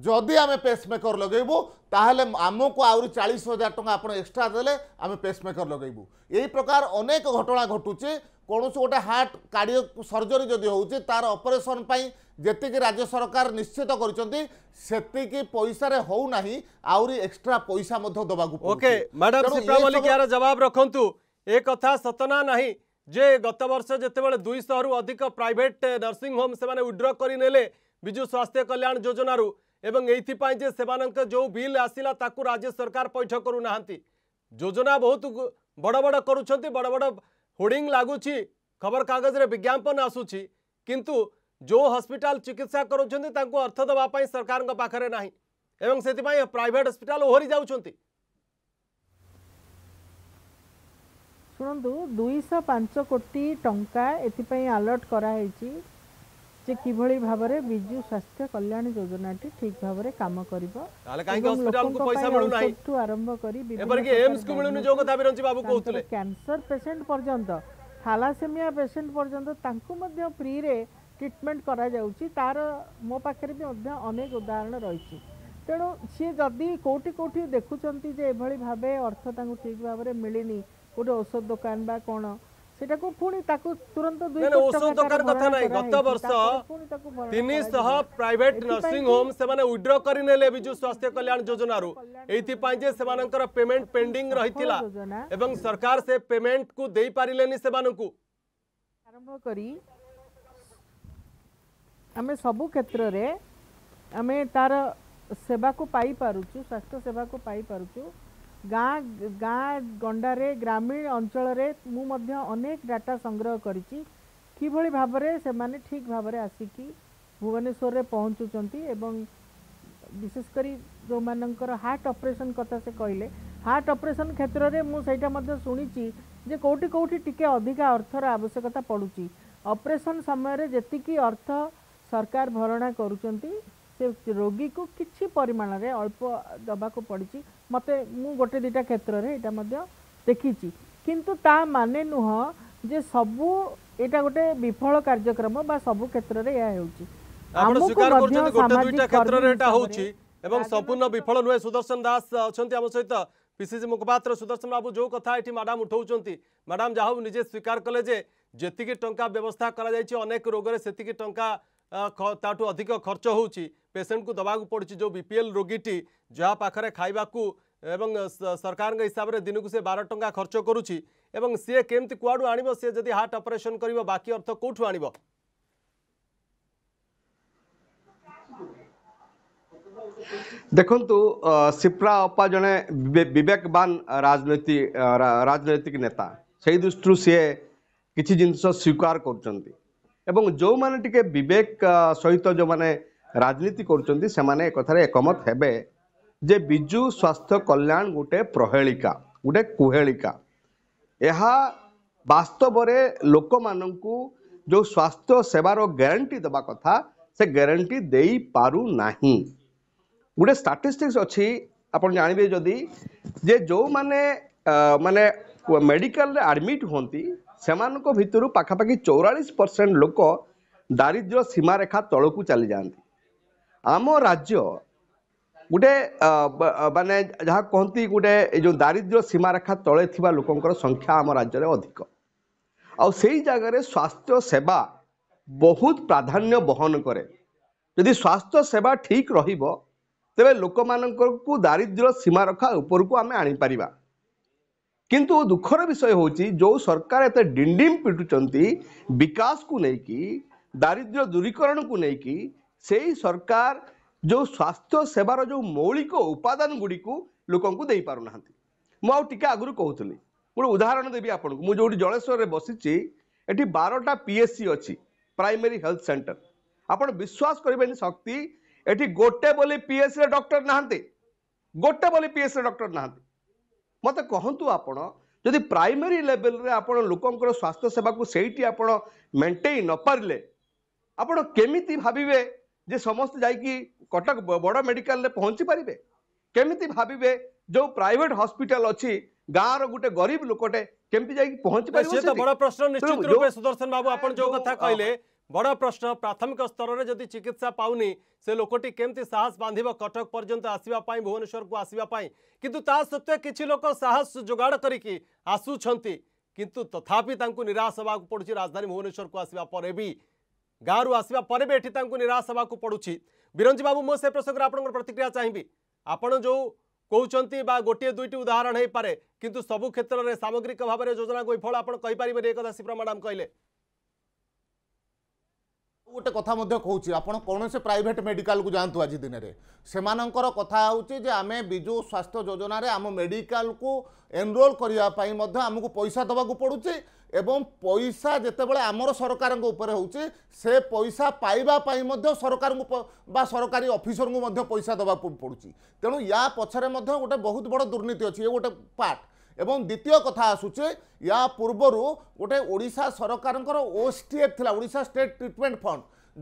जदि आम पेसमेकर लगेबू ताहले आमको आहरी चालीस हजार टाँग आप एक्सट्रा दे आम पेसमेकर लगेबू यही प्रकार अनेक घटना घटुचे कौन गोटे हार्ट कार्डियो सर्जरी जदि हो तार ऑपरेशन पर ଯେତିକି ରାଜ୍ୟ ସରକାର ନିଶ୍ଚିତ କରିଛନ୍ତି ସେତିକି ପଇସାରେ ହଉନାହିଁ ଆହୁରି ଏକ୍ସଟ୍ରା ପଇସା ମଧ୍ୟ ଦେବାକୁ ଓକେ ମ୍ୟାଡାମ ସିପ୍ରା ମଲ୍ଲିକ ଏହାର ଜବାବ ରଖନ୍ତୁ ଏ କଥା ସତନା ନାହିଁ ଯେ ଗତବର୍ଷ ଯେତେବେଳେ ଦୁଇଶହରୁ ଅଧିକ ପ୍ରାଇଭେଟ୍ ନର୍ସିଂ ହୋମ୍ ସେମାନେ ୱିଡ୍ର କରିନେଲେ ବିଜୁ ସ୍ୱାସ୍ଥ୍ୟ କଲ୍ୟାଣ ଯୋଜନାରୁ एवं जो बिल आसला राज्य सरकार पैठ करूना योजना बहुत बड़ बड़ कर बड़ बड़ होर्डिंग लगुच खबरकगज विज्ञापन आसूरी किंतु जो हस्पिटाल चिकित्सा करुंक अर्थ देवाई सरकार ना एवं से प्राइट हस्पिटा ओहरी जा शुणु दुई पांच कोटी टाइम एलर्ट कराई যে কিভাবে ভাবে বিজু স্বাস্থ্য কল্যাণ যোজনাটি ঠিক ভাবে কাম করিব তাহলে কাইকি হসপিটাল কো পয়সা মিলু নাই ଠୁ আরম্ভ করি এপরকি এমস কো মিলুনি যে কথা বিরঞ্চি বাবু কହୁଥିଲେ ক্যান্সার পেশেন্ট পর্যন্ত থালাসেমিয়া পেশেন্ট পর্যন্ত তাঙ্কু মধ্যে ফ্রি রে ট্রিটমেন্ট করা যাউচি তার মো পাখরে বি মধ্য অনেক উদাহরণ রয়েছে তেণু সি যদি কোটি কোটি দেখুচন্তি যে এভাবে ভাবে অর্থ তাঙ্কু ঠিক ভাবে মিলিনি গোটে ঔষধ দোকান বা কোণ ସେଟାକୁ ପୁଣି ତାକୁ ତୁରନ୍ତ ଔଷଧ ଦରକାର କଥା ନାହିଁ ଗତ ବର୍ଷ ତିନିଶହ ପ୍ରାଇଭେଟ ନର୍ସିଂ ହୋମ୍ ସେମାନେ ୱିଡ୍ର କରିନେଲେ ବିଜୁ ସ୍ୱାସ୍ଥ୍ୟ କଲ୍ୟାଣ ଯୋଜନାରୁ ଏଇଥିପାଇଁ ଯେ ସେମାନଙ୍କର ପେମେଣ୍ଟ ପେଣ୍ଡିଂ ରହିଥିଲା ଏବଂ ସରକାର ସେ ପେମେଣ୍ଟକୁ ଦେଇପାରିଲେନି ସେମାନଙ୍କୁ ଆରମ୍ଭ କରି ଆମେ ସବୁ କ୍ଷେତ୍ରରେ ଆମେ ତାର ସେବାକୁ ପାଇପାରୁଛୁ ସ୍ୱାସ୍ଥ୍ୟ ସେବାକୁ ପାଇପାରୁଛୁ गाँ गाँ गंडार ग्रामीण अंचल मुनेक डाटा संग्रह कर ठीक भावे आसिकी भुवनेश्वर से पहुँचुं विशेषकर जो मान हार्ट अपरेसन कथा से कहले हार्ट अपरेसन क्षेत्र में मुझा शुणी जे कौटी कौटी टिके अधिका अर्थर आवश्यकता पड़ू अपरेसन समय जी अर्थ सरकार भरणा करुंट ସେ ରୋଗୀକୁ କିଛି ପରିମାଣରେ ଅଳ୍ପ ଦେବାକୁ ପଡ଼ିଛି ମୋତେ ମୁଁ ଗୋଟେ ଦୁଇଟା କ୍ଷେତ୍ରରେ ଏଇଟା ମଧ୍ୟ ଦେଖିଛି କିନ୍ତୁ ତା ମାନେ ନୁହଁ ଯେ ସବୁ ଏଇଟା ଗୋଟେ ବିଫଳ କାର୍ଯ୍ୟକ୍ରମ ବା ସବୁ କ୍ଷେତ୍ରରେ ଏହା ହେଉଛି ଏବଂ ସମ୍ପୂର୍ଣ୍ଣ ବିଫଳ ନୁହେଁ ସୁଦର୍ଶନ ଦାସ ଅଛନ୍ତି ଆମ ସହିତ ପିସିସି ମୁଖପାତ୍ର ସୁଦର୍ଶନ ବାବୁ ଯେଉଁ କଥା ଏଠି ମ୍ୟାଡ଼ାମ୍ ଉଠାଉଛନ୍ତି ମ୍ୟାଡ଼ାମ୍ ଯାହା ହଉ ନିଜେ ସ୍ୱୀକାର କଲେ ଯେ ଯେତିକି ଟଙ୍କା ବ୍ୟବସ୍ଥା କରାଯାଇଛି ଅନେକ ରୋଗରେ ସେତିକି ଟଙ୍କା ତାଠୁ ଅଧିକ ଖର୍ଚ୍ଚ ହେଉଛି पेसेंट को दवा पड़ी जो बीपीएल रोगीटी जहाँ पाखे खावाक सरकार हिसाब से दिन को सी बार टाँग खर्च करुँ सी केमती कड़ू आणव सी जब हार्ट अपरेसन कर बाकी अर्थ कौठ आ देखु सिप्रा अपा जड़े बेकवान राजनीति राजनैतिक नेता से दृष्टि सीए कि जिनस स्वीकार करवेक सहित जो मैंने तो ରାଜନୀତି କରୁଛନ୍ତି ସେମାନେ ଏକଥାରେ ଏକମତ ହେବେ ଯେ ବିଜୁ ସ୍ୱାସ୍ଥ୍ୟ କଲ୍ୟାଣ ଗୋଟେ ପ୍ରହେଳିକା ଗୋଟେ କୁହେଳିକା ଏହା ବାସ୍ତବରେ ଲୋକମାନଙ୍କୁ ଯେଉଁ ସ୍ୱାସ୍ଥ୍ୟ ସେବାର ଗ୍ୟାରେଣ୍ଟି ଦେବା କଥା ସେ ଗ୍ୟାରେଣ୍ଟି ଦେଇପାରୁନାହିଁ ଗୋଟେ ଷ୍ଟାଟିଷ୍ଟିକ୍ସ ଅଛି ଆପଣ ଜାଣିବେ ଯଦି ଯେ ଯେଉଁମାନେ ମାନେ ମେଡ଼ିକାଲରେ ଆଡ଼ମିଟ୍ ହୁଅନ୍ତି ସେମାନଙ୍କ ଭିତରୁ ପାଖାପାଖି ଚଉରାଳିଶ ପରସେଣ୍ଟ ଲୋକ ଦାରିଦ୍ର୍ୟ ସୀମାରେଖା ତଳକୁ ଚାଲିଯାଆନ୍ତି आम राज्य ଗୋଟେ ମାନେ ଯାହା କହନ୍ତି ଗୋଟେ ଏ ଯେଉଁ ଦାରିଦ୍ର୍ୟ ସୀମାରେଖା ତଳେ ଥିବା ଲୋକଙ୍କର ସଂଖ୍ୟା ଆମ ରାଜ୍ୟରେ ଅଧିକ ଆଉ ସେଇ ଜାଗାରେ ସ୍ୱାସ୍ଥ୍ୟ ସେବା ବହୁତ ପ୍ରାଧାନ୍ୟ ବହନ କରେ ଯଦି ସ୍ୱାସ୍ଥ୍ୟ ସେବା ଠିକ୍ ରହିବ ତେବେ ଲୋକମାନଙ୍କକୁ ଦାରିଦ୍ର୍ୟ ସୀମାରେଖା ଉପରକୁ ଆମେ ଆଣିପାରିବା କିନ୍ତୁ ଦୁଃଖର ବିଷୟ ହେଉଛି ଯେଉଁ ସରକାର ଏତେ ଡିଣ୍ଡିମ୍ ପିଟୁଛନ୍ତି ବିକାଶକୁ ନେଇକି ଦାରିଦ୍ର୍ୟ ଦୂରୀକରଣକୁ ନେଇକି से सरकार जो स्वास्थ्य सेवार जो मौलिक उपादान गुड़ी लोक पार ना मुझे आगु कहूली गोटे उदाहरण देवी आपन मुझे जो जलेश्वर से बस ये बारटा पी सी अच्छी प्राइमरी हेल्थ सेंटर आप विश्वास करें शक्ति ये गोटे बोली पी सी डक्टर नहांते गोटे बोली पी पीएससी डक्टर नहांते मत कहतु आपण जदि प्राइमरी लेवल आप स्वास्थ्य सेवा को सही आप नपारे आपत केमी भावे ଯେ ସମସ୍ତେ ଯାଇକି କଟକ ବଡ଼ ମେଡ଼ିକାଲରେ পৌঁছি ପାରିବେ କେମିତି ଭାବିବେ ଯେଉଁ ପ୍ରାଇଭେଟ୍ ହସ୍ପିଟାଲ ଅଛି ଗାଁର ଗୋଟେ ଗରିବ ଲୋକଟେ କେମିତି ଯାଇକି পৌঁছি ପାରିବ ସେ ବଡ଼ ପ୍ରଶ୍ନ ନିଶ୍ଚିତ ସୁଦର୍ଶନ ବାବୁ ଆପଣ ଯେଉଁ କଥା କହିଲେ বড় প্রশ্ন প্রাথমিক স্তরের যদি চিকিৎসা পাওনি সে লোকটি কেমতি সাহস বাঁধিব কটক পর্যন্ত আসবা ভুবনেশ্বরকু আসবা কিন্তু তা সত্ত্বে কিছু লোক সাহস যোগাড় করিকি আসুচার কিন্তু তথাপি তাঁকু নিরাশ হওয়া পড়ছে রাজধানী ভুবনেশ্বরকু আসবা পরে বি ଗାଁରୁ ଆସିବା ପରେ ବି ଏଠି ତାଙ୍କୁ ନିରାଶ ହେବାକୁ ପଡ଼ୁଛି ବିରଞ୍ଜି ବାବୁ ମୁଁ ସେ ପ୍ରସଙ୍ଗରେ ଆପଣଙ୍କର ପ୍ରତିକ୍ରିୟା ଚାହିଁବି ଆପଣ ଯେଉଁ କହୁଛନ୍ତି ବା ଗୋଟିଏ ଦୁଇଟି ଉଦାହରଣ ହେଇପାରେ କିନ୍ତୁ ସବୁ କ୍ଷେତ୍ରରେ ସାମଗ୍ରିକ ଭାବରେ ଯୋଜନାକୁ ବିଫଳ ଆପଣ କହିପାରିବେନି ଏ କଥା ସିପ୍ରା ମ୍ୟାଡ଼ାମ୍ କହିଲେ ଗୋଟେ କଥା ମଧ୍ୟ କହୁଛି ଆପଣ କୌଣସି ପ୍ରାଇଭେଟ୍ ମେଡ଼ିକାଲକୁ ଯାଆନ୍ତୁ ଆଜି ଦିନରେ ସେମାନଙ୍କର କଥା ହେଉଛି ଯେ ଆମେ ବିଜୁ ସ୍ୱାସ୍ଥ୍ୟ ଯୋଜନାରେ ଆମ ମେଡ଼ିକାଲକୁ ଏନରୋଲ୍ କରିବା ପାଇଁ ମଧ୍ୟ ଆମକୁ ପଇସା ଦେବାକୁ ପଡ଼ୁଛି ଏବଂ ପଇସା ଯେତେବେଳେ ଆମର ସରକାରଙ୍କ ଉପରେ ହେଉଛି ସେ ପଇସା ପାଇବା ପାଇଁ ମଧ୍ୟ ସରକାରଙ୍କୁ ବା ସରକାରୀ ଅଫିସରଙ୍କୁ ମଧ୍ୟ ପଇସା ଦେବାକୁ ପଡ଼ୁଛି ତେଣୁ ୟା ପଛରେ ମଧ୍ୟ ଗୋଟେ ବହୁତ ବଡ଼ ଦୁର୍ନୀତି ଅଛି ଏ ଗୋଟେ ପାର୍ଟ ଏବଂ ଦ୍ୱିତୀୟ କଥା ଆସୁଛି ୟା ପୂର୍ବରୁ ଗୋଟେ ଓଡ଼ିଶା ସରକାରଙ୍କର ଓଏସ୍ଟିଏଫ୍ ଥିଲା ଓଡ଼ିଶା ଷ୍ଟେଟ୍ ଟ୍ରିଟମେଣ୍ଟ ଫଣ୍ଡ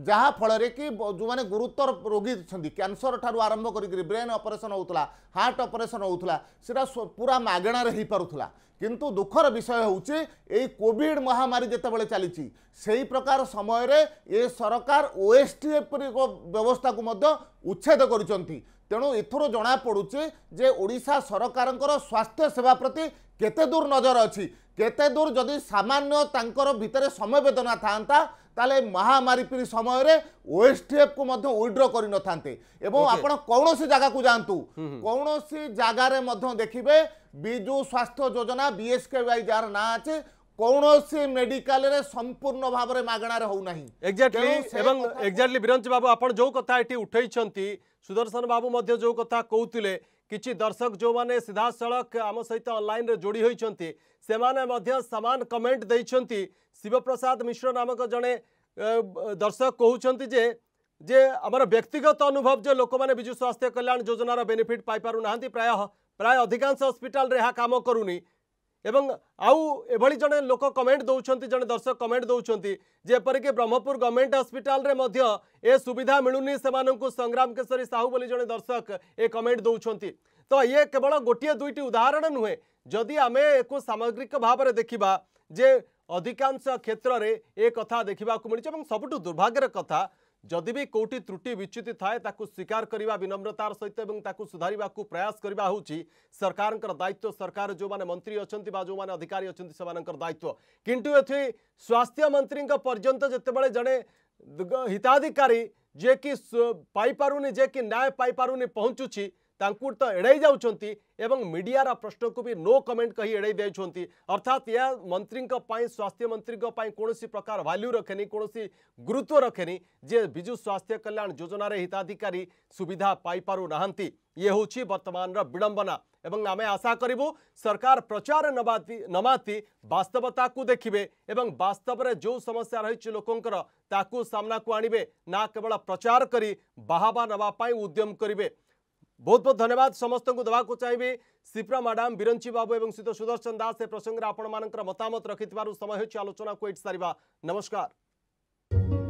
ଯାହାଫଳରେ କି ଯେଉଁମାନେ ଗୁରୁତର ରୋଗୀ ଅଛନ୍ତି କ୍ୟାନସର ଠାରୁ ଆରମ୍ଭ କରିକି ବ୍ରେନ୍ ଅପରେସନ୍ ହେଉଥିଲା ହାର୍ଟ ଅପରେସନ୍ ହେଉଥିଲା ସେଇଟା ପୁରା ମାଗଣାରେ ହୋଇପାରୁଥିଲା କିନ୍ତୁ ଦୁଃଖର ବିଷୟ ହେଉଛି ଏଇ କୋଭିଡ଼ ମହାମାରୀ ଯେତେବେଳେ ଚାଲିଛି ସେହି ପ୍ରକାର ସମୟରେ ଏ ସରକାର ଓଏସ୍ଟିଏଫ୍ ବ୍ୟବସ୍ଥାକୁ ମଧ୍ୟ ଉଚ୍ଛେଦ କରୁଛନ୍ତି তেণু এর জনাপড়ুছে যে ওড়শা সরকারঙ্কর স্বাস্থ্য সেবা প্রতি কেতে দূর নজর অছি কেতে দূর যদি সামান্য তাঙ্কর ভিতরে সমবেদনা থাকা তাহলে মহামারী পি সময়ের ওএসটিএফ কু মধ্য উইড্র করে নথান্তে এবং আপনার কৌশি জায়গাকে যাতে কৌশি জায়গার মধ্য দেখবে বিজু স্বাস্থ্য যোজনা বিএসকে যার না আছে कौनसी मेडिकल संपूर्ण भाव में मगणारे होली बिरंची बाबू आप जो कथा ये उठे सुदर्शन बाबू जो कथा कहते कि दर्शक जो मैंने सीधा सड़ख आम सहित अनलाइन रे जोड़ी होती से सामान कमेंट दे शिवप्रसाद मिश्र नामक जड़े दर्शक कहते जे आमर व्यक्तिगत अनुभव जो लोक मैंने विजु स्वास्थ्य कल्याण योजनार बेनिफिट पाई प्राय प्राय अधिकांश हस्पिटाल कम करूनी एवं आई जड़े लोक कमेंट दौंस जे दर्शक कमेंट दौरिक ब्रह्मपुर गवर्नमेंट हस्पिटाल ये सुविधा मिलूनी से संग्राम केशरी साहू बोली जे दर्शक ये कमेंट दौंस तो ये केवल गोटे दुईटी उदाहरण नुहे जदि आम एक सामग्रिक भाव में देखा जे अधिकांश क्षेत्र में एक कथा देखा मिली सबुठ दुर्भाग्यर कथा ଯଦି ବି କେଉଁଠି ତ୍ରୁଟି ବିଚ୍ୟୁତି ଥାଏ ତାକୁ ସ୍ୱୀକାର କରିବା ବିନମ୍ରତାର ସହିତ ଏବଂ ତାକୁ ସୁଧାରିବାକୁ ପ୍ରୟାସ କରିବା ହେଉଛି ସରକାରଙ୍କର ଦାୟିତ୍ୱ ସରକାର ଯେଉଁମାନେ ମନ୍ତ୍ରୀ ଅଛନ୍ତି ବା ଯେଉଁମାନେ ଅଧିକାରୀ ଅଛନ୍ତି ସେମାନଙ୍କର ଦାୟିତ୍ୱ କିନ୍ତୁ ଏଠି ସ୍ୱାସ୍ଥ୍ୟ ମନ୍ତ୍ରୀଙ୍କ ପର୍ଯ୍ୟନ୍ତ ଯେତେବେଳେ ଜଣେ ହିତାଧିକାରୀ ଯିଏକି ପାଇପାରୁନି ଯିଏକି ନ୍ୟାୟ ପାଇପାରୁନି ପହଞ୍ଚୁଛି तो एड़ जा मीडिया प्रश्न को भी नो कमेंट कही एड़े दे अर्थात यह मंत्री स्वास्थ्य मंत्री कौन प्रकार वैल्यू रखे नहीं कौन गुरुत्व रखे नहीं जे विजु स्वास्थ्य कल्याण योजन हिताधिकारी सुविधा पाईपर ना ये हूँ बर्तमान विड़म्बना एवं आम आशा करूँ सरकार प्रचार नवाती नमाती बास्तवता को देखिए एवं बास्तव में जो समस्या रही लोकंर ताकू सामना को आणवे ना केवल प्रचार करी बाहा नवापाई उद्यम करेंगे ବହୁତ ବହୁତ ଧନ୍ୟବାଦ ସମସ୍ତଙ୍କୁ ଦେବାକୁ ଚାହିଁବି ସିପ୍ରା ମ୍ୟାଡାମ୍ ବିରଞ୍ଚି ବାବୁ ଏବଂ ଶୀତ ସୁଦର୍ଶନ ଦାସ ଏ ପ୍ରସଙ୍ଗରେ ଆପଣମାନଙ୍କର ମତାମତ ରଖିଥିବାରୁ ସମୟ ହେଉଛି ଆଲୋଚନାକୁ ଏଇଠି ସାରିବା ନମସ୍କାର